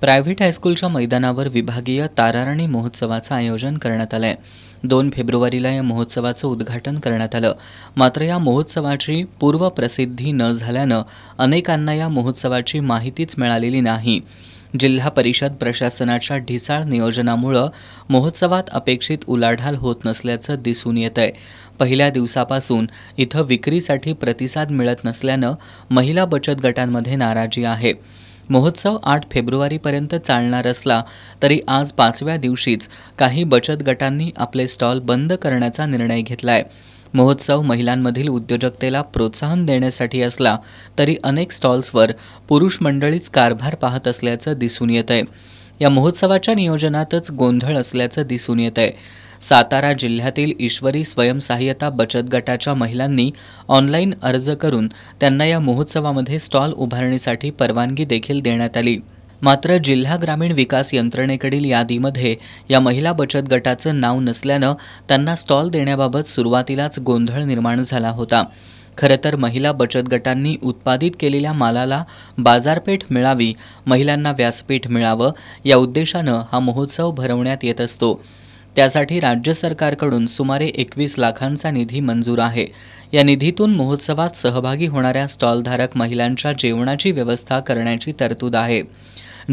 private हायस्कूलच्या मैदानावर विभागीय तारारणी महोत्सवाचं आयोजन करण्यात आलं दोन फेब्रुवारीला या महोत्सवाचं उद्घाटन करण्यात आलं मात्र या महोत्सवाची पूर्वप्रसिद्धी न झाल्यानं अनेकांना या महोत्सवाची माहितीच मिळालेली नाही जिल्हा परिषद प्रशासनाच्या ढिसाळ नियोजनामुळं महोत्सवात अपेक्षित उलाढाल होत नसल्याचं दिसून येत आहे पहिल्या दिवसापासून इथं विक्रीसाठी प्रतिसाद मिळत नसल्यानं महिला बचत गटांमध्ये नाराजी आहे महोत्सव आठ फेब्रुवारीपर्यंत चालणार असला तरी आज पाचव्या दिवशीच काही बचत गटांनी आपले स्टॉल बंद करण्याचा निर्णय घेतला महोत्सव महिलांमधील उद्योजकतेला प्रोत्साहन देण्यासाठी असला तरी अनेक स्टॉल्सवर पुरुष मंडळीच कारभार पाहत असल्याचं दिसून येत आहे या महोत्सवाच्या नियोजनातच गोंधळ असल्याचं दिसून येत आहे सातारा जिल्ह्यातील ईश्वरी स्वयंसहाय्यता बचत गटाच्या महिलांनी ऑनलाईन अर्ज करून त्यांना या महोत्सवामध्ये स्टॉल उभारणीसाठी परवानगी देखील देण्यात आली मात्र जिल्हा ग्रामीण विकास यंत्रणेकडील यादीमध्ये या महिला बचत गटाचं नाव नसल्यानं त्यांना स्टॉल देण्याबाबत सुरुवातीलाच गोंधळ निर्माण झाला होता खरं तर महिला बचत गटांनी उत्पादित केलेल्या मालाला बाजारपेठ मिळावी महिलांना व्यासपीठ मिळावं या उद्देशानं हा महोत्सव भरवण्यात येत असतो त्यासाठी राज्य सरकारकडून सुमारे एकवीस लाखांचा निधी मंजूर आहे या निधीतून महोत्सवात सहभागी होणाऱ्या स्टॉलधारक महिलांच्या जेवणाची व्यवस्था करण्याची तरतूद आहे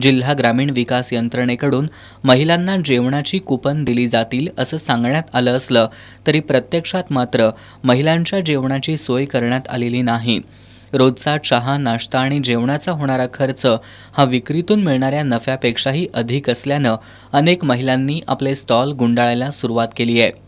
जिल्हा ग्रामीण विकास यंत्रणेकडून महिलांना जेवणाची कूपन दिली जातील असं सांगण्यात आलं असलं तरी प्रत्यक्षात मात्र महिलांच्या जेवणाची सोय करण्यात आलेली नाही रोजचा चहा नाश्ता आणि जेवणाचा होणारा खर्च हा विक्रीतून मिळणाऱ्या नफ्यापेक्षाही अधिक असल्यानं अनेक महिलांनी आपले स्टॉल गुंडाळायला सुरुवात केली आहे